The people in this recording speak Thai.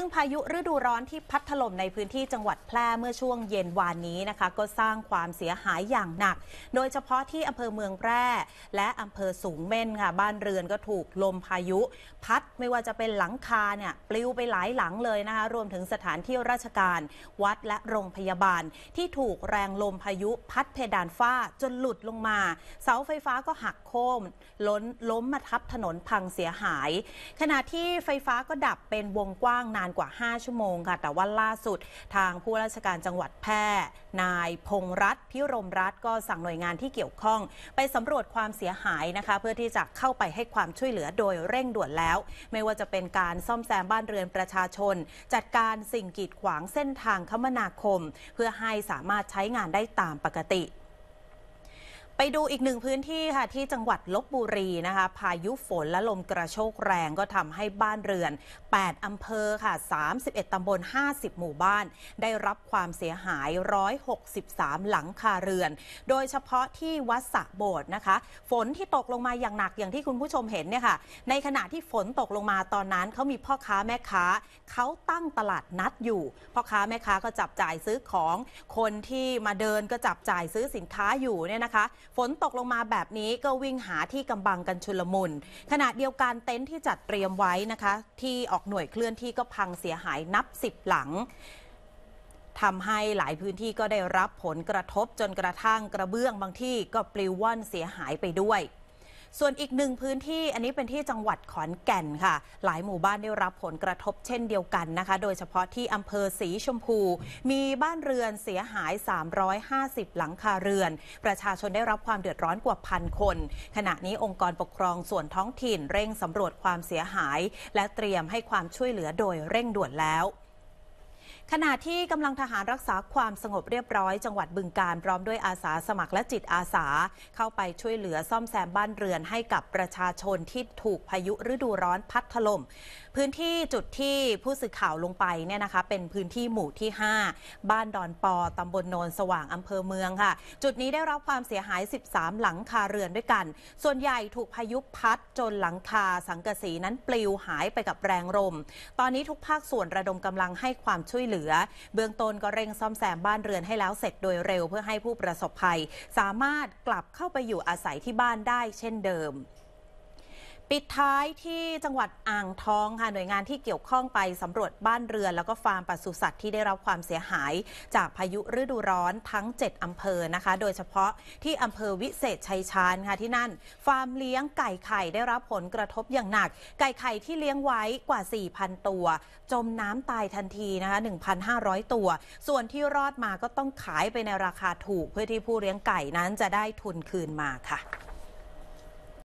ซึ่งพายุฤดูร้อนที่พัดถล่มในพื้นที่จังหวัดแพร่เมื่อช่วงเย็นวานนี้นะคะก็สร้างความเสียหายอย่างหนัก โดยเฉพาะที่อำเภอเมืองแพร่ และอำเภอสูงเม่นค่ะบ้านเรือนก็ถูกลมพายุ พัดไม่ว่าจะเป็นหลังคาเนี่ยปลิวไปหลายหลังเลยนะคะรวมถึงสถานที่ราชการ วัดและโรงพยาบาล ที่ถูกแรงลมพายุ พัดเพดานฝ้าจนหลุดลงมา เสาไฟฟ้าก็หักโค่นล้นล้มมาทับถนนพังเสียหาย ขณะที่ไฟฟ้าก็ดับเป็นวงกว้างนานกว่า 5 ชั่วโมงค่ะ แต่ว่าล่าสุด ทางผู้ราชการจังหวัดแพร่ นายพงรัตพิรมรัตก็สั่งหน่วยงานที่เกี่ยวข้อง ไปสำรวจความเสียหายนะคะเพื่อที่จะเข้าไปให้ความช่วยเหลือโดยเร่งด่วนแล้ว ไม่ว่าจะเป็นการซ่อมแซมบ้านเรือนประชาชน จัดการสิ่งกีดขวางเส้นทางคมนาคม เพื่อให้สามารถใช้งานได้ตามปกติไปดูอีกหนึ่งพื้นที่ค่ะ ที่จังหวัดลบบุรีนะคะพายุฝนและลมกระโชกแรงก็ทำให้บ้านเรือน 8 อำเภอค่ะ 31 ตำบล 50 หมู่บ้าน ได้รับความเสียหาย 163 หลังคาเรือน โดยเฉพาะที่วัดสะโบดนะคะ ฝนที่ตกลงมาอย่างหนักอย่างที่คุณผู้ชมเห็นเนี่ยค่ะ ในขณะที่ฝนตกลงมาตอนนั้น เขามีพ่อค้าแม่ค้า เขาตั้งตลาดนัดอยู่พ่อค้าแม่ค้าก็จับจ่ายซื้อของคนที่มาเดินก็จับจ่ายซื้อสินค้าอยู่เนี่ยนะคะฝนตกลงมาแบบนี้ก็วิ่งหาที่กำบังกันชุลมุนขณะเดียวกันเต็นท์ที่จัดเตรียมไว้นะคะ ที่ออกหน่วยเคลื่อนที่ก็พังเสียหายนับสิบหลังทำให้หลายพื้นที่ก็ได้รับผลกระทบจนกระทั่งกระเบื้องบางที่ก็ปลิวว่อนเสียหายไปด้วยส่วนอีกหนึ่งพื้นที่อันนี้เป็นที่จังหวัดขอนแก่นค่ะ หลายหมู่บ้านได้รับผลกระทบเช่นเดียวกันนะคะ โดยเฉพาะที่อำเภอสีชมพู มีบ้านเรือนเสียหาย 350 หลังคาเรือน ประชาชนได้รับความเดือดร้อนกว่าพันคน ขณะนี้องค์กรปกครองส่วนท้องถิ่นเร่งสำรวจความเสียหาย และเตรียมให้ความช่วยเหลือโดยเร่งด่วนแล้วขณะที่กำลังทหารรักษาความสงบเรียบร้อย จังหวัดบึงการพร้อมด้วยอาสาสมัครและจิตอาสา เข้าไปช่วยเหลือซ่อมแซมบ้านเรือนให้กับประชาชนที่ถูกพายุฤดูร้อนพัดถล่มพื้นที่จุดที่ผู้สื่อข่าวลงไปเนี่ยนะคะเป็นพื้นที่หมู่ที่ 5 บ้านดอนปอตำบลโนนสว่างอำเภอเมืองค่ะ จุดนี้ได้รับความเสียหาย 13 หลังคาเรือนด้วยกัน ส่วนใหญ่ถูกพายุพัดจนหลังคา สังกะสีนั้นปลิวหายไปกับแรงลมตอนนี้ทุกภาคส่วนระดมกำลังให้ความช่วยเหลือือเบื้องต้นก็เร่งซ่อมแซมบ้านเรือนให้แล้วเสร็จโดยเร็วเพื่อให้ผู้ประสบภัย สามารถกลับเข้าไปอยู่อาศัยที่บ้านได้เช่นเดิมปิดท้ายที่จังหวัดอ่างทองค่ะ หน่วยงานที่เกี่ยวข้องไปสำรวจบ้านเรือนแล้วก็ฟาร์มปศุสัตว์ที่ได้รับความเสียหาย จากพายุฤดูร้อนทั้ง 7 อำเภอนะคะ โดยเฉพาะที่อำเภอวิเศษชัยชาญค่ะ ที่นั่นฟาร์มเลี้ยงไก่ไข่ได้รับผลกระทบอย่างหนัก ไก่ไข่ที่เลี้ยงไว้กว่า 4,000 ตัว จมน้ำตายทันทีนะคะ1,500ตัว ส่วนที่รอดมาก็ต้องขายไปในราคาถูก เพื่อที่ผู้เลี้ยงไก่นั้นจะได้ทุนคืนมาค่ะ